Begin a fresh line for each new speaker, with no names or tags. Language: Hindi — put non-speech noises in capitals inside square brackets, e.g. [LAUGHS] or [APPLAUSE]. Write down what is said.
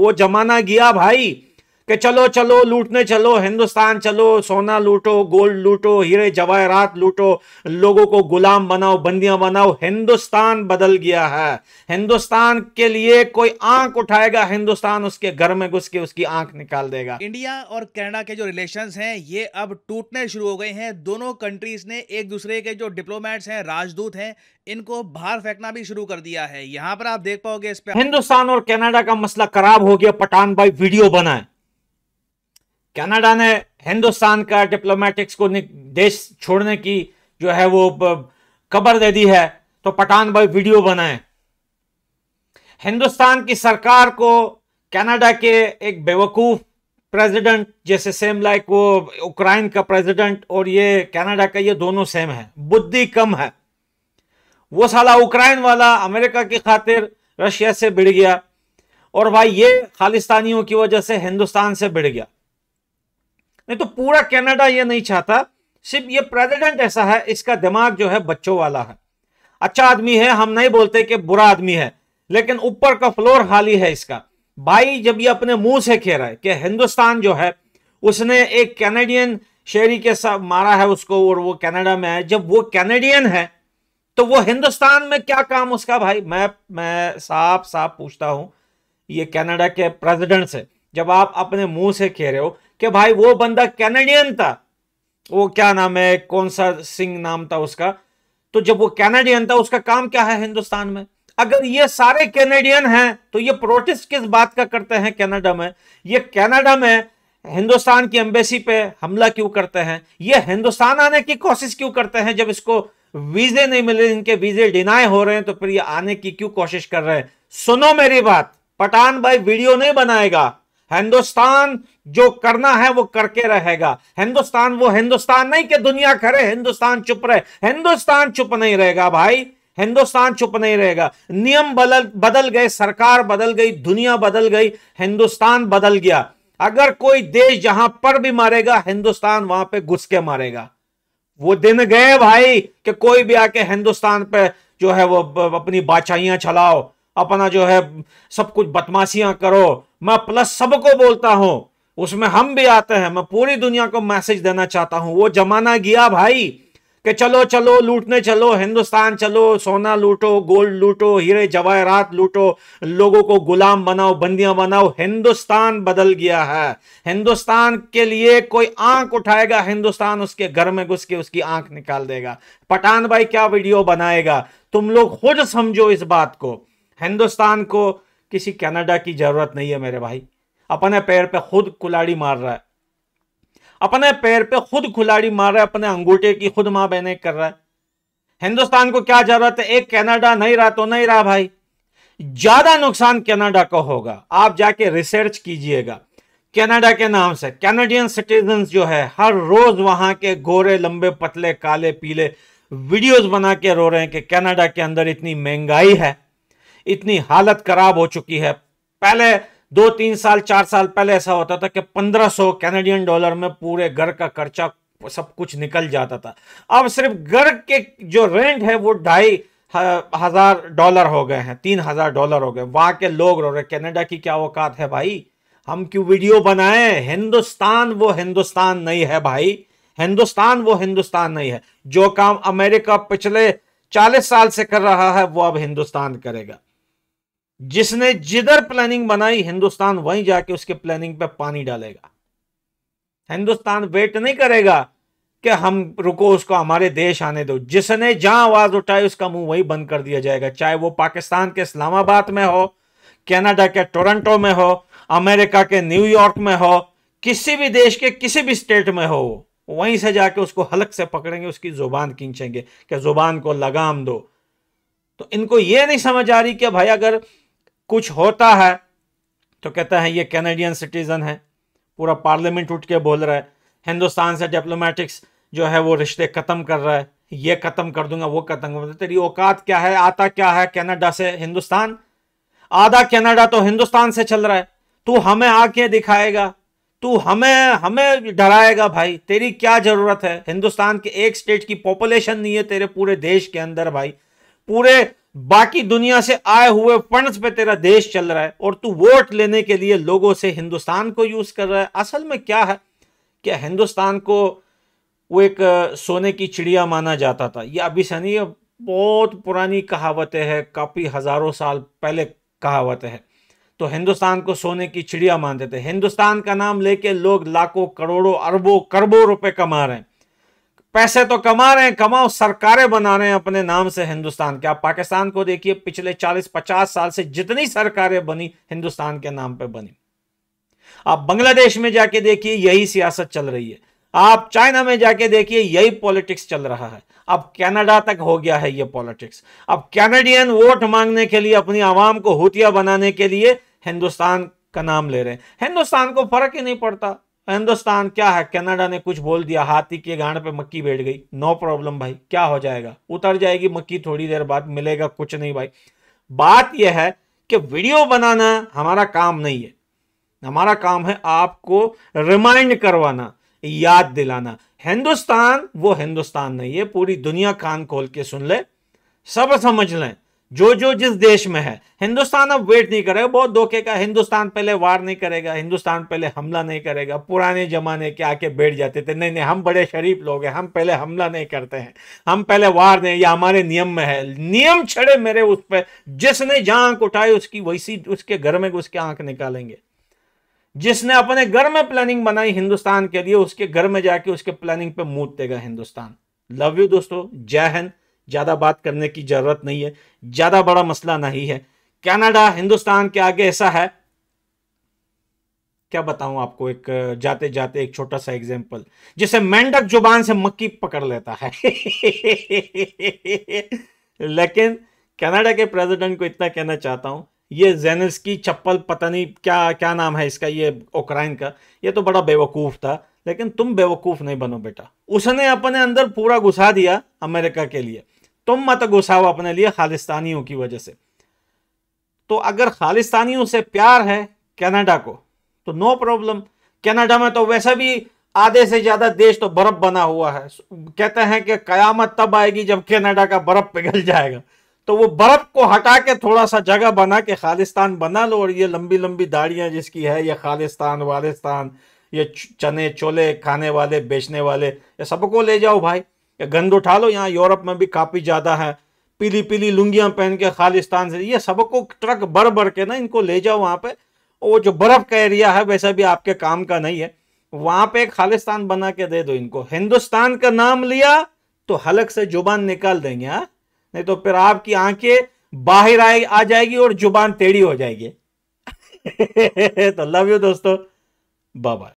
वो जमाना गया भाई कि चलो चलो लूटने चलो हिंदुस्तान चलो सोना लूटो गोल्ड लूटो हीरे जवाहरात लूटो लोगों को गुलाम बनाओ बंदियां बनाओ हिंदुस्तान बदल गया है हिंदुस्तान के लिए कोई आंख उठाएगा हिंदुस्तान उसके घर में घुस के उसकी आंख निकाल देगा इंडिया और कनाडा के जो रिलेशन हैं ये अब टूटने शुरू हो गए हैं दोनों कंट्रीज ने एक दूसरे के जो डिप्लोमेट्स हैं राजदूत हैं इनको बाहर फेंकना भी शुरू कर दिया है यहाँ पर आप देख पाओगे इस पर हिंदुस्तान और कनाडा का मसला खराब हो गया पठान भाई वीडियो बनाए कनाडा ने हिंदुस्तान का डिप्लोमेटिक्स को देश छोड़ने की जो है वो खबर दे दी है तो पठान भाई वीडियो बनाए हिंदुस्तान की सरकार को कनाडा के एक बेवकूफ प्रेसिडेंट जैसे सेम लाइक वो यूक्रेन का प्रेसिडेंट और ये कनाडा का ये दोनों सेम है बुद्धि कम है वो साला यूक्रेन वाला अमेरिका की खातिर रशिया से भिड़ गया और भाई ये खालिस्तानियों की वजह से हिंदुस्तान से भिड़ गया नहीं तो पूरा कनाडा ये नहीं चाहता सिर्फ ये प्रेसिडेंट ऐसा है इसका दिमाग जो है बच्चों वाला है अच्छा आदमी है हम नहीं बोलते कि बुरा आदमी है लेकिन ऊपर का फ्लोर खाली है इसका भाई जब ये अपने मुंह से कह रहा है कि हिंदुस्तान जो है उसने एक कैनेडियन शेरी के साथ मारा है उसको और वो कनाडा में है जब वो कैनेडियन है तो वो हिंदुस्तान में क्या काम उसका भाई मैं मैं साफ साफ पूछता हूं ये कनाडा के प्रेसिडेंट से जब आप अपने मुंह से कह रहे हो कि भाई वो बंदा कैनेडियन था वो क्या नाम है कौन सा सिंह नाम था उसका तो जब वो कैनेडियन था उसका काम क्या है हिंदुस्तान में अगर ये सारे कैनेडियन हैं तो ये प्रोटेस्ट किस बात का करते हैं कनाडा में ये कनाडा में हिंदुस्तान की एम्बेसी पे हमला क्यों करते हैं ये हिंदुस्तान आने की कोशिश क्यों करते हैं जब इसको वीजे नहीं मिले इनके वीजे डिनाय हो रहे हैं तो फिर ये आने की क्यों कोशिश कर रहे हैं सुनो मेरी बात पठान भाई वीडियो नहीं बनाएगा हिंदुस्तान जो करना है वो करके रहेगा हिंदुस्तान वो हिंदुस्तान नहीं कि दुनिया करे हिंदुस्तान चुप रहे हिंदुस्तान चुप नहीं रहेगा भाई हिंदुस्तान चुप नहीं रहेगा नियम बदल बदल गए सरकार बदल गई दुनिया बदल गई हिंदुस्तान बदल गया अगर कोई देश जहां पर भी मारेगा हिंदुस्तान वहां पे घुस के मारेगा वो दिन गए भाई कि कोई भी आके हिंदुस्तान पे जो है वो अपनी बाचाइयां चलाओ अपना जो है सब कुछ बदमाशियां करो मैं प्लस सबको बोलता हूं उसमें हम भी आते हैं मैं पूरी दुनिया को मैसेज देना चाहता हूं वो जमाना गया भाई कि चलो चलो लूटने चलो हिंदुस्तान चलो सोना लूटो गोल्ड लूटो हीरे जवाहरात लूटो लोगों को गुलाम बनाओ बंदियां बनाओ हिंदुस्तान बदल गया है हिंदुस्तान के लिए कोई आंख उठाएगा हिंदुस्तान उसके घर में घुस के उसकी आंख निकाल देगा पठान भाई क्या वीडियो बनाएगा तुम लोग खुद समझो इस बात को हिंदुस्तान को किसी कनाडा की ज़रूरत नहीं है मेरे भाई अपने पैर पे खुद कुलाड़ी मार रहा है अपने पैर पे खुद कुलाड़ी मार रहा है अपने अंगूठे की खुद मां बहने कर रहा है हिंदुस्तान को क्या जरूरत है एक कनाडा नहीं रहा तो नहीं रहा भाई ज्यादा नुकसान कनाडा को होगा आप जाके रिसर्च कीजिएगा कनाडा के नाम से कैनेडियन सिटीजन जो है हर रोज वहां के गोरे लंबे पतले काले पीले वीडियोस बना के रो रहे हैं कि कनाडा के अंदर इतनी महंगाई है इतनी हालत खराब हो चुकी है पहले दो तीन साल चार साल पहले ऐसा होता था कि 1500 कैनेडियन डॉलर में पूरे घर का खर्चा सब कुछ निकल जाता था अब सिर्फ घर के जो रेंट है वो ढाई हजार डॉलर हो गए हैं तीन हजार डॉलर हो गए वहां के लोग रो रहे कनाडा की क्या औकात है भाई हम क्यों वीडियो बनाए हिंदुस्तान वो हिंदुस्तान नहीं है भाई हिंदुस्तान वो हिंदुस्तान नहीं है जो काम अमेरिका पिछले चालीस साल से कर रहा है वो अब हिंदुस्तान करेगा जिसने जिधर प्लानिंग बनाई हिंदुस्तान वहीं जाके उसके प्लानिंग पे पानी डालेगा हिंदुस्तान वेट नहीं करेगा कि हम रुको उसको हमारे देश आने दो जिसने जहां आवाज उठाई उसका मुंह वहीं बंद कर दिया जाएगा चाहे वो पाकिस्तान के इस्लामाबाद में हो कनाडा के टोरंटो में हो अमेरिका के न्यूयॉर्क में हो किसी भी देश के किसी भी स्टेट में हो वहीं से जाके उसको हलक से पकड़ेंगे उसकी जुबान खींचेंगे कि जुबान को लगाम दो तो इनको यह नहीं समझ आ रही कि भाई अगर कुछ होता है तो कहता है ये कैनेडियन सिटीज़न है पूरा पार्लियामेंट उठ के बोल रहा है हिंदुस्तान से डिप्लोमेटिक्स जो है वो रिश्ते ख़त्म कर रहा है ये ख़त्म कर दूंगा वो ख़त्म कर तो तेरी औकात क्या है आता क्या है कनाडा से हिंदुस्तान आधा कनाडा तो हिंदुस्तान से चल रहा है तू हमें आके दिखाएगा तू हमें हमें डराएगा भाई तेरी क्या ज़रूरत है हिंदुस्तान के एक स्टेट की पॉपुलेशन नहीं है तेरे पूरे देश के अंदर भाई पूरे बाकी दुनिया से आए हुए फंड्स पे तेरा देश चल रहा है और तू वोट लेने के लिए लोगों से हिंदुस्तान को यूज कर रहा है असल में क्या है क्या हिंदुस्तान को वो एक सोने की चिड़िया माना जाता था यह अभी सनी बहुत पुरानी कहावतें हैं काफ़ी हज़ारों साल पहले कहावतें हैं तो हिंदुस्तान को सोने की चिड़िया मानते थे हिंदुस्तान का नाम लेके लोग लाखों करोड़ों अरबों खरबों रुपए कमा रहे हैं पैसे तो कमा रहे हैं कमाओ सरकारें बना रहे हैं अपने नाम से हिंदुस्तान के आप पाकिस्तान को देखिए पिछले 40-50 साल से जितनी सरकारें बनी हिंदुस्तान के नाम पर बनी आप बांग्लादेश में जाके देखिए यही सियासत चल रही है आप चाइना में जाके देखिए यही पॉलिटिक्स चल रहा है अब कनाडा तक हो गया है ये पॉलिटिक्स अब कैनेडियन वोट मांगने के लिए अपनी आवाम को हुतिया बनाने के लिए हिंदुस्तान का नाम ले रहे हैं हिंदुस्तान को फर्क ही नहीं पड़ता हिंदुस्तान क्या है कनाडा ने कुछ बोल दिया हाथी के गांड पे मक्की बैठ गई नो प्रॉब्लम भाई क्या हो जाएगा उतर जाएगी मक्की थोड़ी देर बाद मिलेगा कुछ नहीं भाई बात यह है कि वीडियो बनाना हमारा काम नहीं है हमारा काम है आपको रिमाइंड करवाना याद दिलाना हिंदुस्तान वो हिंदुस्तान नहीं है पूरी दुनिया कान खोल के सुन ले सब समझ लें जो जो जिस देश में है हिंदुस्तान अब वेट नहीं करेगा बहुत धोखे का हिंदुस्तान पहले वार नहीं करेगा हिंदुस्तान पहले हमला नहीं करेगा पुराने जमाने के आके बैठ जाते थे नहीं नहीं हम बड़े शरीफ लोग हैं हम पहले हमला नहीं करते हैं हम पहले वार नहीं या हमारे नियम में है नियम छड़े मेरे उस पर जिसने जहां आंख उठाई उसकी वैसी उसके घर में उसके आंख निकालेंगे जिसने अपने घर में प्लानिंग बनाई हिंदुस्तान के लिए उसके घर में जाके उसके प्लानिंग पे मूत देगा हिंदुस्तान लव यू दोस्तों जय हिंद ज़्यादा बात करने की ज़रूरत नहीं है ज़्यादा बड़ा मसला नहीं है कनाडा हिंदुस्तान के आगे ऐसा है क्या बताऊं आपको एक जाते जाते एक छोटा सा एग्जाम्पल जिसे मेंढक जुबान से मक्की पकड़ लेता है [LAUGHS] लेकिन कनाडा के प्रेसिडेंट को इतना कहना चाहता हूं ये जेनल्स की चप्पल पता नहीं क्या क्या नाम है इसका ये ओक्राइन का ये तो बड़ा बेवकूफ़ था लेकिन तुम बेवकूफ़ नहीं बनो बेटा उसने अपने अंदर पूरा घुसा दिया अमेरिका के लिए तुम मत घुसाओ अपने लिए खालिस्तानियों की वजह से तो अगर खालिस्तानियों से प्यार है कनाडा को तो नो प्रॉब्लम कनाडा में तो वैसे भी आधे से ज्यादा देश तो बर्फ बना हुआ है कहते हैं कि कयामत तब आएगी जब कनाडा का बर्फ पिघल जाएगा तो वो बर्फ को हटा के थोड़ा सा जगह बना के खालिस्तान बना लो और ये लंबी लंबी दाढ़ियां जिसकी है ये खालिस्तान वालिस्तान ये चने चोले खाने वाले बेचने वाले ये सबको ले जाओ भाई या गंद उठा लो यहाँ यूरोप में भी काफ़ी ज़्यादा है पीली पीली लुंगियाँ पहन के खालिस्तान से ये सबको ट्रक भर भर के ना इनको ले जाओ वहाँ पे वो जो बर्फ़ का एरिया है वैसा भी आपके काम का नहीं है वहाँ पे खालिस्तान बना के दे दो इनको हिंदुस्तान का नाम लिया तो हलक से जुबान निकाल देंगे हाँ नहीं तो फिर आपकी आंखें बाहर आए आ जाएगी और जुबान टेढ़ी हो जाएगी [LAUGHS] तो लव यू दोस्तों बाय